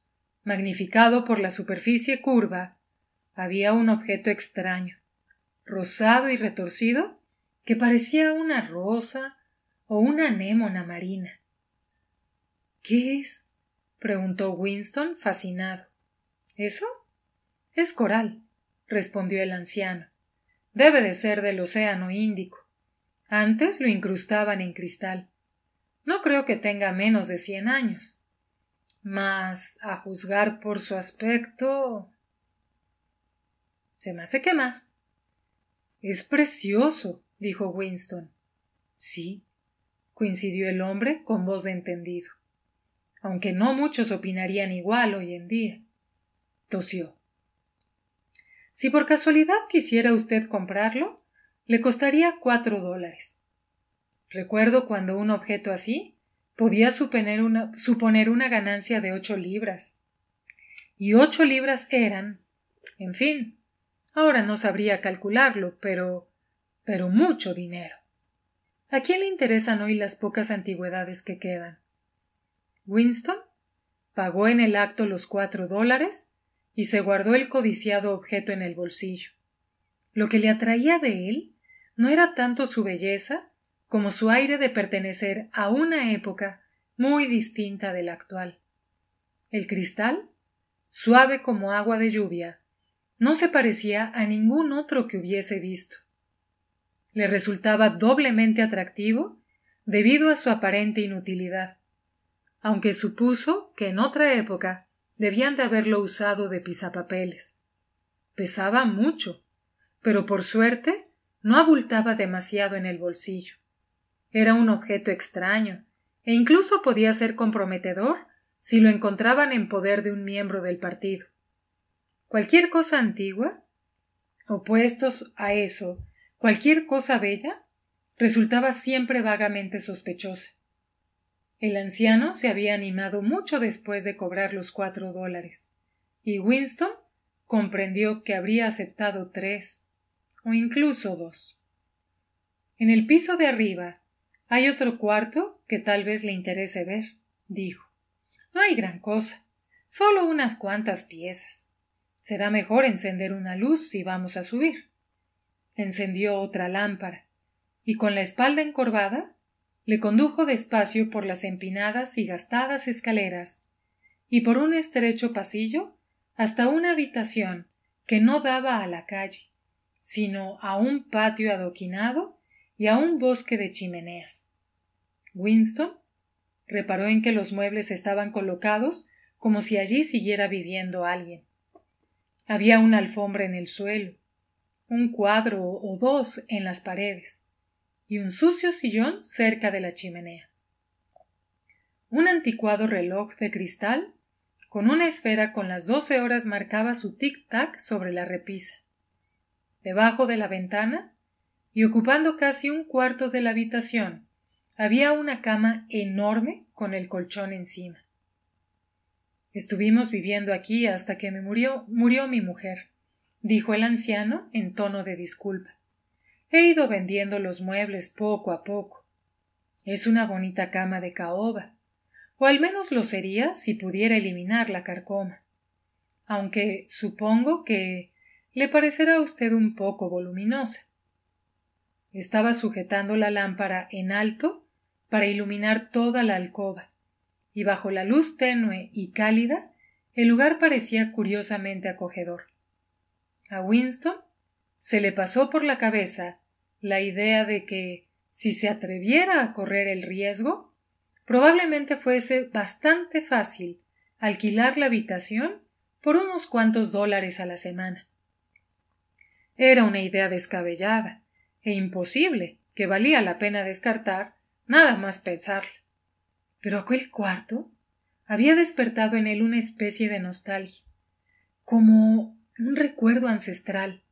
magnificado por la superficie curva, había un objeto extraño, rosado y retorcido, que parecía una rosa o una anémona marina. ¿Qué es? preguntó Winston, fascinado. ¿Eso? Es coral, respondió el anciano. Debe de ser del Océano Índico. Antes lo incrustaban en cristal. No creo que tenga menos de cien años. Mas, a juzgar por su aspecto. Se me hace que más. Es precioso, dijo Winston. Sí, coincidió el hombre con voz de entendido aunque no muchos opinarían igual hoy en día. Tosió. Si por casualidad quisiera usted comprarlo, le costaría cuatro dólares. Recuerdo cuando un objeto así podía suponer una, suponer una ganancia de ocho libras. Y ocho libras eran, en fin, ahora no sabría calcularlo, pero pero mucho dinero. ¿A quién le interesan hoy las pocas antigüedades que quedan? Winston pagó en el acto los cuatro dólares y se guardó el codiciado objeto en el bolsillo. Lo que le atraía de él no era tanto su belleza como su aire de pertenecer a una época muy distinta de la actual. El cristal, suave como agua de lluvia, no se parecía a ningún otro que hubiese visto. Le resultaba doblemente atractivo debido a su aparente inutilidad aunque supuso que en otra época debían de haberlo usado de pisapapeles. Pesaba mucho, pero por suerte no abultaba demasiado en el bolsillo. Era un objeto extraño, e incluso podía ser comprometedor si lo encontraban en poder de un miembro del partido. Cualquier cosa antigua, opuestos a eso, cualquier cosa bella, resultaba siempre vagamente sospechosa. El anciano se había animado mucho después de cobrar los cuatro dólares, y Winston comprendió que habría aceptado tres o incluso dos. En el piso de arriba hay otro cuarto que tal vez le interese ver, dijo. hay gran cosa, solo unas cuantas piezas. Será mejor encender una luz si vamos a subir. Encendió otra lámpara, y con la espalda encorvada le condujo despacio por las empinadas y gastadas escaleras, y por un estrecho pasillo hasta una habitación que no daba a la calle, sino a un patio adoquinado y a un bosque de chimeneas. Winston reparó en que los muebles estaban colocados como si allí siguiera viviendo alguien. Había una alfombra en el suelo, un cuadro o dos en las paredes, y un sucio sillón cerca de la chimenea. Un anticuado reloj de cristal con una esfera con las doce horas marcaba su tic-tac sobre la repisa. Debajo de la ventana, y ocupando casi un cuarto de la habitación, había una cama enorme con el colchón encima. Estuvimos viviendo aquí hasta que me murió, murió mi mujer, dijo el anciano en tono de disculpa. He ido vendiendo los muebles poco a poco. Es una bonita cama de caoba, o al menos lo sería si pudiera eliminar la carcoma. Aunque supongo que le parecerá a usted un poco voluminosa. Estaba sujetando la lámpara en alto para iluminar toda la alcoba, y bajo la luz tenue y cálida el lugar parecía curiosamente acogedor. A Winston se le pasó por la cabeza la idea de que, si se atreviera a correr el riesgo, probablemente fuese bastante fácil alquilar la habitación por unos cuantos dólares a la semana. Era una idea descabellada e imposible que valía la pena descartar nada más pensarla. Pero aquel cuarto había despertado en él una especie de nostalgia, como un recuerdo ancestral,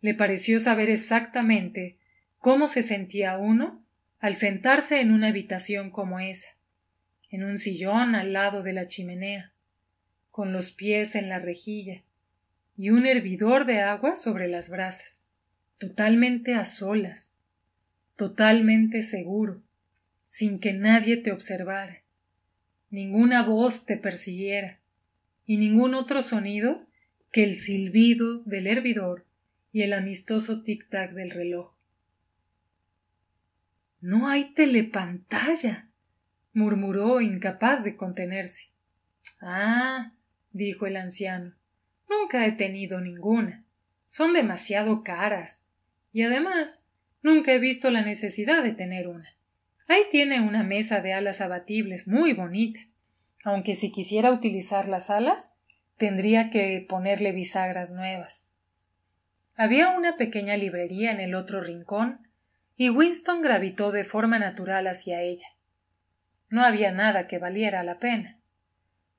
le pareció saber exactamente cómo se sentía uno al sentarse en una habitación como esa, en un sillón al lado de la chimenea, con los pies en la rejilla y un hervidor de agua sobre las brasas, totalmente a solas, totalmente seguro, sin que nadie te observara, ninguna voz te persiguiera y ningún otro sonido que el silbido del hervidor y el amistoso tic-tac del reloj. No hay telepantalla, murmuró, incapaz de contenerse. Ah, dijo el anciano, nunca he tenido ninguna. Son demasiado caras. Y además, nunca he visto la necesidad de tener una. Ahí tiene una mesa de alas abatibles muy bonita. Aunque si quisiera utilizar las alas, tendría que ponerle bisagras nuevas. Había una pequeña librería en el otro rincón, y Winston gravitó de forma natural hacia ella. No había nada que valiera la pena.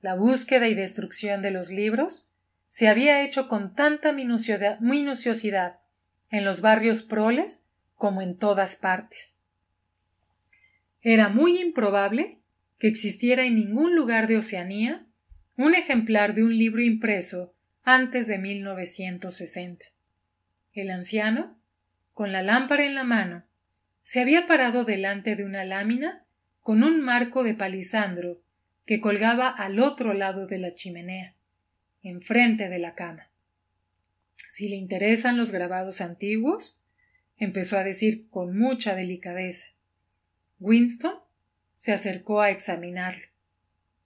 La búsqueda y destrucción de los libros se había hecho con tanta minuciosidad en los barrios proles como en todas partes. Era muy improbable que existiera en ningún lugar de Oceanía un ejemplar de un libro impreso antes de 1960. El anciano, con la lámpara en la mano, se había parado delante de una lámina con un marco de palisandro que colgaba al otro lado de la chimenea, enfrente de la cama. Si le interesan los grabados antiguos, empezó a decir con mucha delicadeza. Winston se acercó a examinarlo.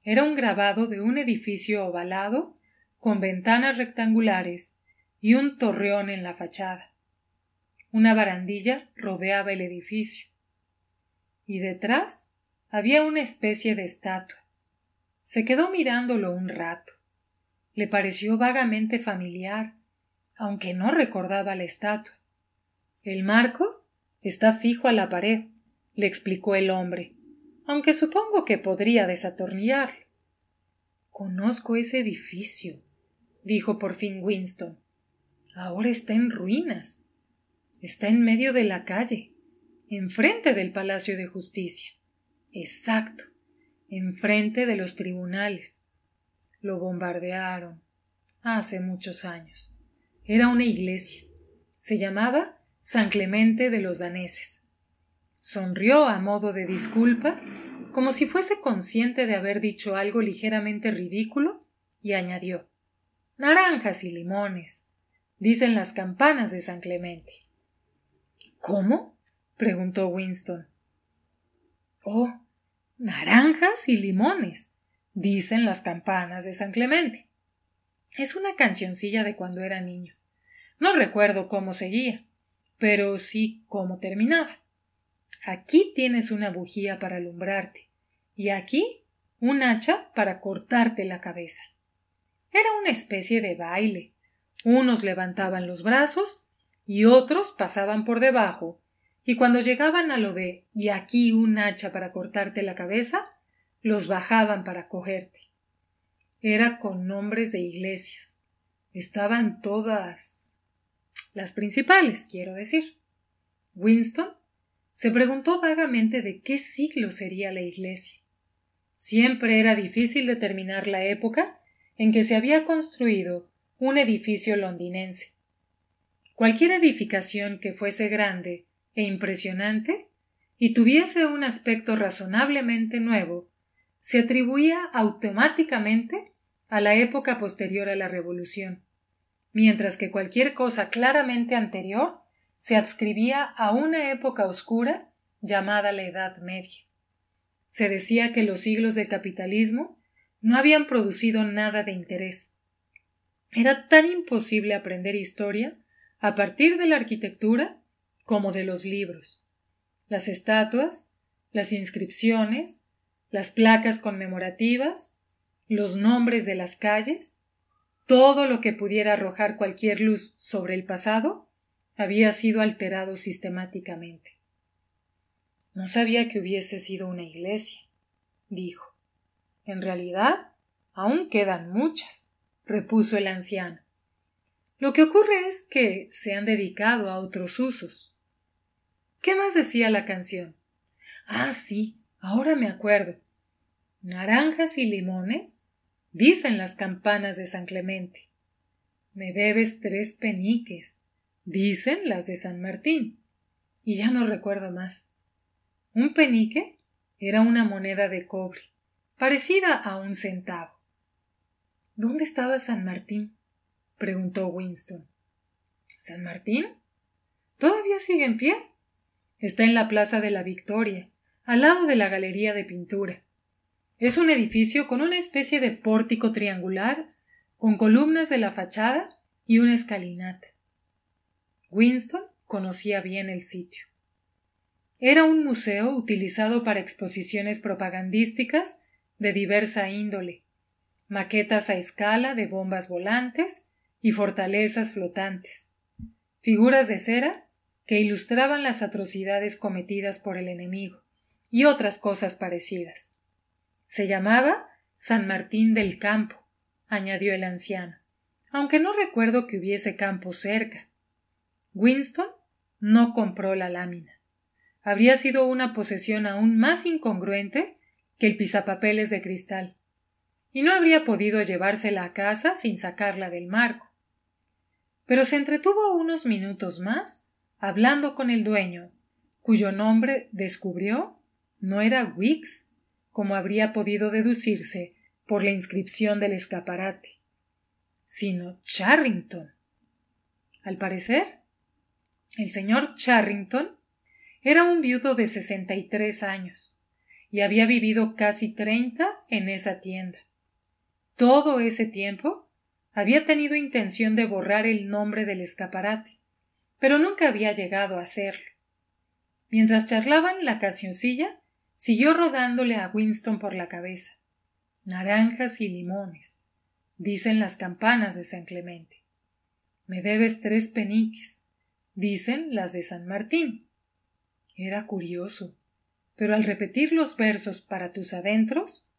Era un grabado de un edificio ovalado con ventanas rectangulares y un torreón en la fachada. Una barandilla rodeaba el edificio. Y detrás había una especie de estatua. Se quedó mirándolo un rato. Le pareció vagamente familiar, aunque no recordaba la estatua. El marco está fijo a la pared, le explicó el hombre, aunque supongo que podría desatornillarlo. Conozco ese edificio, dijo por fin Winston ahora está en ruinas. Está en medio de la calle, enfrente del Palacio de Justicia. Exacto, enfrente de los tribunales. Lo bombardearon hace muchos años. Era una iglesia. Se llamaba San Clemente de los Daneses. Sonrió a modo de disculpa, como si fuese consciente de haber dicho algo ligeramente ridículo, y añadió Naranjas y limones dicen las campanas de San Clemente. ¿Cómo? preguntó Winston. Oh, naranjas y limones, dicen las campanas de San Clemente. Es una cancioncilla de cuando era niño. No recuerdo cómo seguía, pero sí cómo terminaba. Aquí tienes una bujía para alumbrarte, y aquí un hacha para cortarte la cabeza. Era una especie de baile, unos levantaban los brazos y otros pasaban por debajo, y cuando llegaban a lo de y aquí un hacha para cortarte la cabeza, los bajaban para cogerte. Era con nombres de iglesias. Estaban todas las principales, quiero decir. Winston se preguntó vagamente de qué siglo sería la iglesia. Siempre era difícil determinar la época en que se había construido un edificio londinense. Cualquier edificación que fuese grande e impresionante y tuviese un aspecto razonablemente nuevo, se atribuía automáticamente a la época posterior a la Revolución, mientras que cualquier cosa claramente anterior se adscribía a una época oscura llamada la Edad Media. Se decía que los siglos del capitalismo no habían producido nada de interés, era tan imposible aprender historia a partir de la arquitectura como de los libros. Las estatuas, las inscripciones, las placas conmemorativas, los nombres de las calles, todo lo que pudiera arrojar cualquier luz sobre el pasado había sido alterado sistemáticamente. No sabía que hubiese sido una iglesia, dijo. En realidad, aún quedan muchas repuso el anciano. Lo que ocurre es que se han dedicado a otros usos. ¿Qué más decía la canción? Ah, sí, ahora me acuerdo. Naranjas y limones, dicen las campanas de San Clemente. Me debes tres peniques, dicen las de San Martín. Y ya no recuerdo más. Un penique era una moneda de cobre, parecida a un centavo. ¿Dónde estaba San Martín? preguntó Winston. ¿San Martín? ¿Todavía sigue en pie? Está en la Plaza de la Victoria, al lado de la Galería de Pintura. Es un edificio con una especie de pórtico triangular, con columnas de la fachada y una escalinata. Winston conocía bien el sitio. Era un museo utilizado para exposiciones propagandísticas de diversa índole, maquetas a escala de bombas volantes y fortalezas flotantes, figuras de cera que ilustraban las atrocidades cometidas por el enemigo y otras cosas parecidas. Se llamaba San Martín del Campo, añadió el anciano, aunque no recuerdo que hubiese campo cerca. Winston no compró la lámina. Habría sido una posesión aún más incongruente que el pisapapeles de cristal y no habría podido llevársela a casa sin sacarla del marco. Pero se entretuvo unos minutos más hablando con el dueño, cuyo nombre descubrió no era Wicks, como habría podido deducirse por la inscripción del escaparate, sino Charrington. Al parecer, el señor Charrington era un viudo de sesenta y tres años y había vivido casi treinta en esa tienda. Todo ese tiempo había tenido intención de borrar el nombre del escaparate, pero nunca había llegado a hacerlo. Mientras charlaban, la cancioncilla siguió rodándole a Winston por la cabeza. Naranjas y limones, dicen las campanas de San Clemente. Me debes tres peniques, dicen las de San Martín. Era curioso, pero al repetir los versos para tus adentros,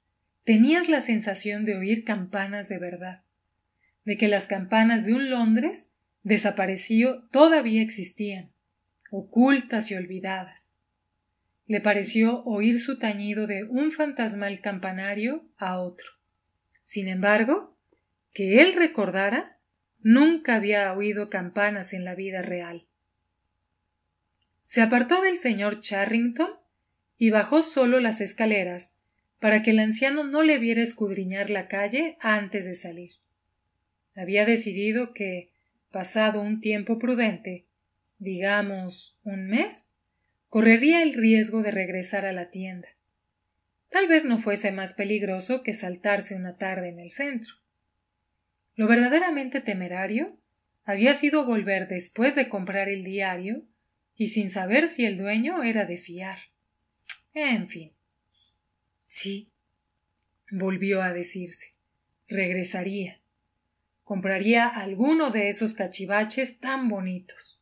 tenías la sensación de oír campanas de verdad, de que las campanas de un Londres desaparecido todavía existían, ocultas y olvidadas. Le pareció oír su tañido de un fantasmal campanario a otro. Sin embargo, que él recordara, nunca había oído campanas en la vida real. Se apartó del señor Charrington y bajó solo las escaleras para que el anciano no le viera escudriñar la calle antes de salir. Había decidido que, pasado un tiempo prudente, digamos un mes, correría el riesgo de regresar a la tienda. Tal vez no fuese más peligroso que saltarse una tarde en el centro. Lo verdaderamente temerario había sido volver después de comprar el diario y sin saber si el dueño era de fiar. En fin. Sí, volvió a decirse. Regresaría. Compraría alguno de esos cachivaches tan bonitos.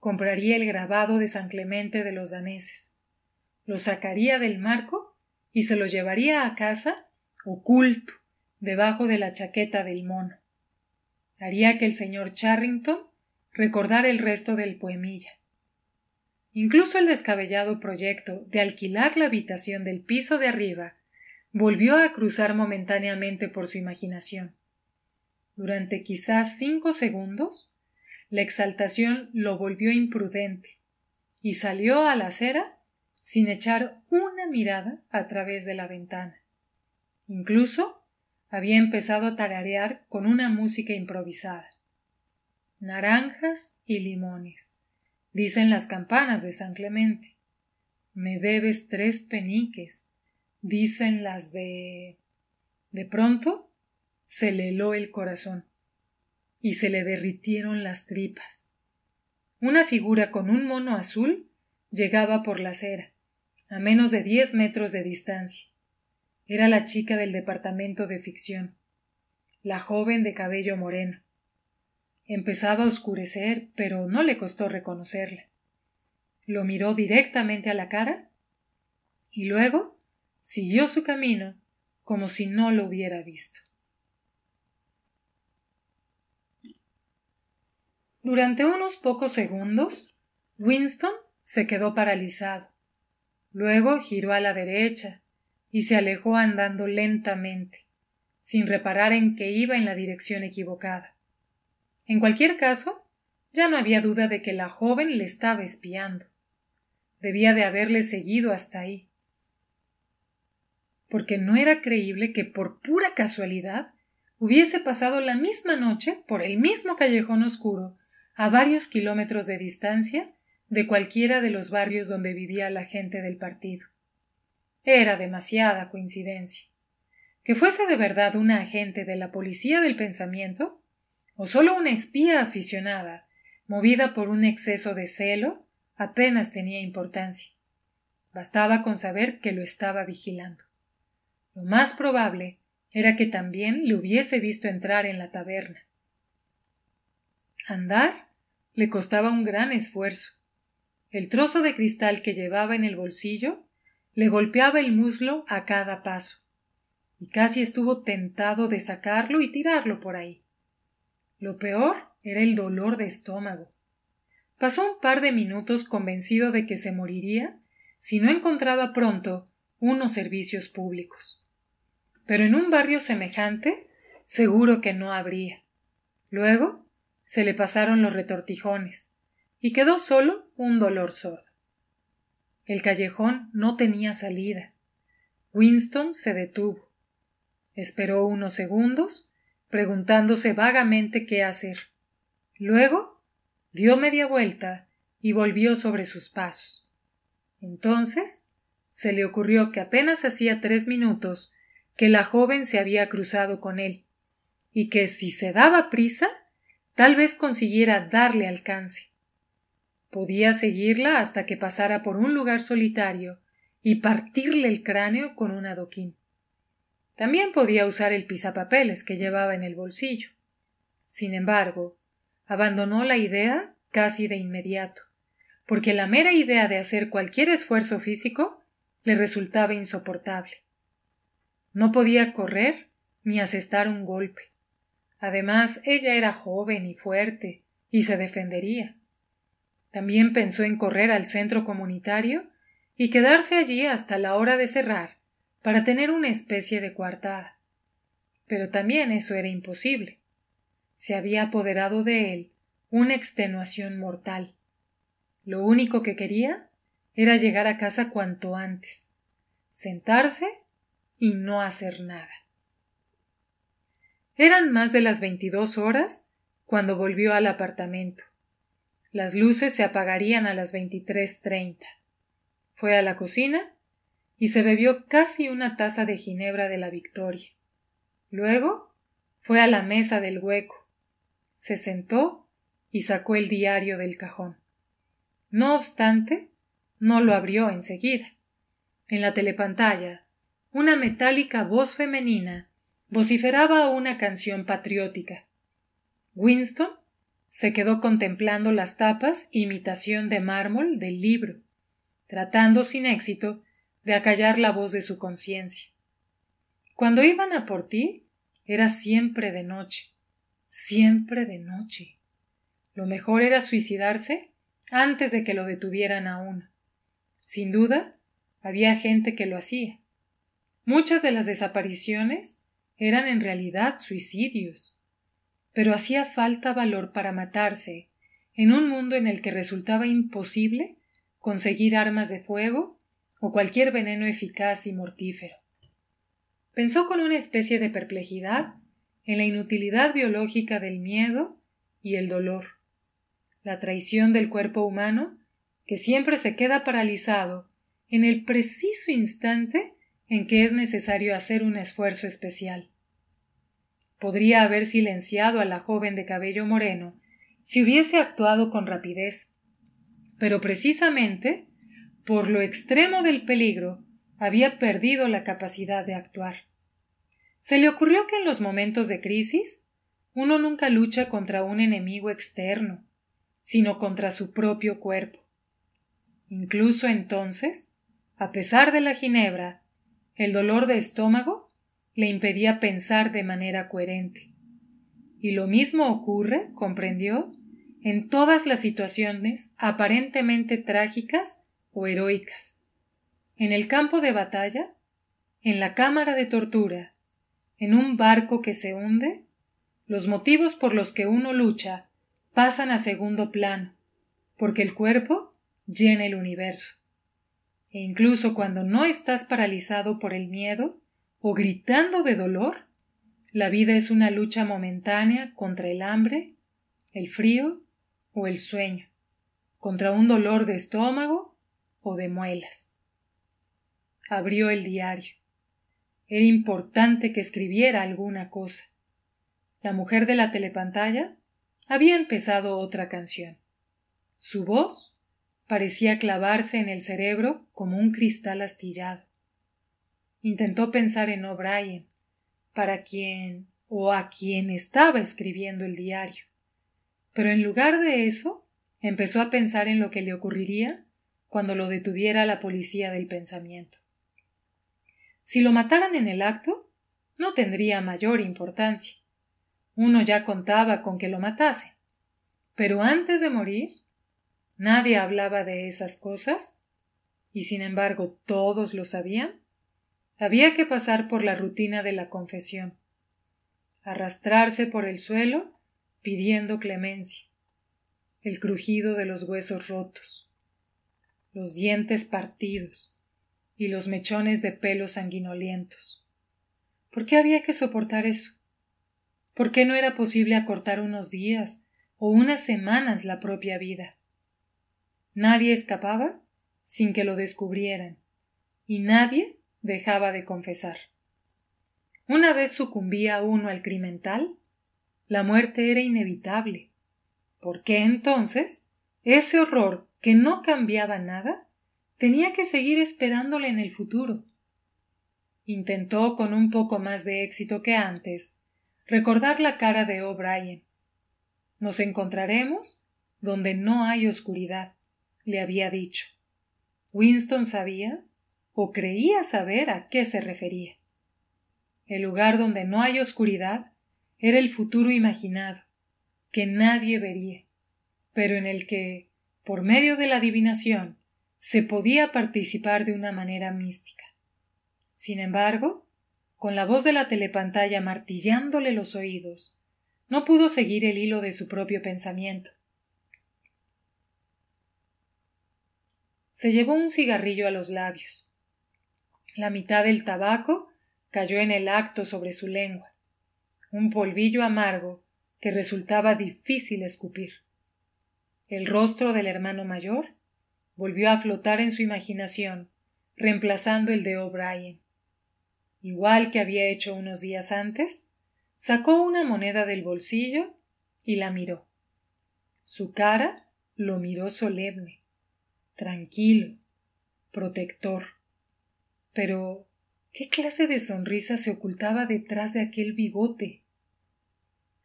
Compraría el grabado de San Clemente de los daneses. Lo sacaría del marco y se lo llevaría a casa oculto debajo de la chaqueta del mono. Haría que el señor Charrington recordara el resto del poemilla Incluso el descabellado proyecto de alquilar la habitación del piso de arriba volvió a cruzar momentáneamente por su imaginación. Durante quizás cinco segundos, la exaltación lo volvió imprudente y salió a la acera sin echar una mirada a través de la ventana. Incluso había empezado a tararear con una música improvisada. Naranjas y limones dicen las campanas de San Clemente. Me debes tres peniques, dicen las de. De pronto se le heló el corazón y se le derritieron las tripas. Una figura con un mono azul llegaba por la acera, a menos de diez metros de distancia. Era la chica del departamento de ficción, la joven de cabello moreno. Empezaba a oscurecer, pero no le costó reconocerla. Lo miró directamente a la cara y luego siguió su camino como si no lo hubiera visto. Durante unos pocos segundos, Winston se quedó paralizado. Luego giró a la derecha y se alejó andando lentamente, sin reparar en que iba en la dirección equivocada. En cualquier caso, ya no había duda de que la joven le estaba espiando. Debía de haberle seguido hasta ahí. Porque no era creíble que por pura casualidad hubiese pasado la misma noche por el mismo callejón oscuro, a varios kilómetros de distancia de cualquiera de los barrios donde vivía la gente del partido. Era demasiada coincidencia. Que fuese de verdad una agente de la policía del pensamiento o solo una espía aficionada, movida por un exceso de celo, apenas tenía importancia. Bastaba con saber que lo estaba vigilando. Lo más probable era que también le hubiese visto entrar en la taberna. Andar le costaba un gran esfuerzo. El trozo de cristal que llevaba en el bolsillo le golpeaba el muslo a cada paso, y casi estuvo tentado de sacarlo y tirarlo por ahí. Lo peor era el dolor de estómago. Pasó un par de minutos convencido de que se moriría si no encontraba pronto unos servicios públicos. Pero en un barrio semejante, seguro que no habría. Luego se le pasaron los retortijones y quedó solo un dolor sordo. El callejón no tenía salida. Winston se detuvo. Esperó unos segundos preguntándose vagamente qué hacer. Luego dio media vuelta y volvió sobre sus pasos. Entonces se le ocurrió que apenas hacía tres minutos que la joven se había cruzado con él, y que si se daba prisa, tal vez consiguiera darle alcance. Podía seguirla hasta que pasara por un lugar solitario y partirle el cráneo con un adoquín. También podía usar el pisapapeles que llevaba en el bolsillo. Sin embargo, abandonó la idea casi de inmediato, porque la mera idea de hacer cualquier esfuerzo físico le resultaba insoportable. No podía correr ni asestar un golpe. Además, ella era joven y fuerte, y se defendería. También pensó en correr al centro comunitario y quedarse allí hasta la hora de cerrar para tener una especie de coartada. Pero también eso era imposible. Se había apoderado de él una extenuación mortal. Lo único que quería era llegar a casa cuanto antes, sentarse y no hacer nada. Eran más de las veintidós horas cuando volvió al apartamento. Las luces se apagarían a las veintitrés treinta. Fue a la cocina y se bebió casi una taza de ginebra de la Victoria. Luego fue a la mesa del hueco, se sentó y sacó el diario del cajón. No obstante, no lo abrió enseguida. En la telepantalla, una metálica voz femenina vociferaba una canción patriótica. Winston se quedó contemplando las tapas imitación de mármol del libro, tratando sin éxito de acallar la voz de su conciencia. Cuando iban a por ti, era siempre de noche, siempre de noche. Lo mejor era suicidarse antes de que lo detuvieran aún. Sin duda, había gente que lo hacía. Muchas de las desapariciones eran en realidad suicidios. Pero hacía falta valor para matarse, en un mundo en el que resultaba imposible conseguir armas de fuego o cualquier veneno eficaz y mortífero. Pensó con una especie de perplejidad en la inutilidad biológica del miedo y el dolor, la traición del cuerpo humano que siempre se queda paralizado en el preciso instante en que es necesario hacer un esfuerzo especial. Podría haber silenciado a la joven de cabello moreno si hubiese actuado con rapidez, pero precisamente por lo extremo del peligro, había perdido la capacidad de actuar. Se le ocurrió que en los momentos de crisis uno nunca lucha contra un enemigo externo, sino contra su propio cuerpo. Incluso entonces, a pesar de la ginebra, el dolor de estómago le impedía pensar de manera coherente. Y lo mismo ocurre, comprendió, en todas las situaciones aparentemente trágicas heroicas. En el campo de batalla, en la cámara de tortura, en un barco que se hunde, los motivos por los que uno lucha pasan a segundo plano, porque el cuerpo llena el universo. E incluso cuando no estás paralizado por el miedo o gritando de dolor, la vida es una lucha momentánea contra el hambre, el frío o el sueño, contra un dolor de estómago de muelas. Abrió el diario. Era importante que escribiera alguna cosa. La mujer de la telepantalla había empezado otra canción. Su voz parecía clavarse en el cerebro como un cristal astillado. Intentó pensar en O'Brien, para quien o a quien estaba escribiendo el diario. Pero en lugar de eso, empezó a pensar en lo que le ocurriría cuando lo detuviera la policía del pensamiento. Si lo mataran en el acto, no tendría mayor importancia. Uno ya contaba con que lo matase. Pero antes de morir, nadie hablaba de esas cosas, y sin embargo todos lo sabían. Había que pasar por la rutina de la confesión, arrastrarse por el suelo pidiendo clemencia, el crujido de los huesos rotos, los dientes partidos y los mechones de pelo sanguinolientos. ¿Por qué había que soportar eso? ¿Por qué no era posible acortar unos días o unas semanas la propia vida? Nadie escapaba sin que lo descubrieran, y nadie dejaba de confesar. Una vez sucumbía uno al crimen tal, la muerte era inevitable. ¿Por qué entonces ese horror que no cambiaba nada, tenía que seguir esperándole en el futuro. Intentó con un poco más de éxito que antes recordar la cara de O'Brien. Nos encontraremos donde no hay oscuridad, le había dicho. Winston sabía o creía saber a qué se refería. El lugar donde no hay oscuridad era el futuro imaginado, que nadie vería, pero en el que por medio de la adivinación, se podía participar de una manera mística. Sin embargo, con la voz de la telepantalla martillándole los oídos, no pudo seguir el hilo de su propio pensamiento. Se llevó un cigarrillo a los labios. La mitad del tabaco cayó en el acto sobre su lengua, un polvillo amargo que resultaba difícil escupir. El rostro del hermano mayor volvió a flotar en su imaginación, reemplazando el de O'Brien. Igual que había hecho unos días antes, sacó una moneda del bolsillo y la miró. Su cara lo miró solemne, tranquilo, protector. Pero, ¿qué clase de sonrisa se ocultaba detrás de aquel bigote?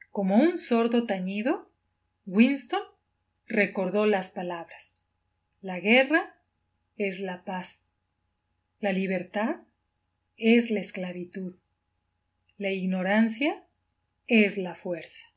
Como un sordo tañido, Winston recordó las palabras La guerra es la paz, la libertad es la esclavitud, la ignorancia es la fuerza.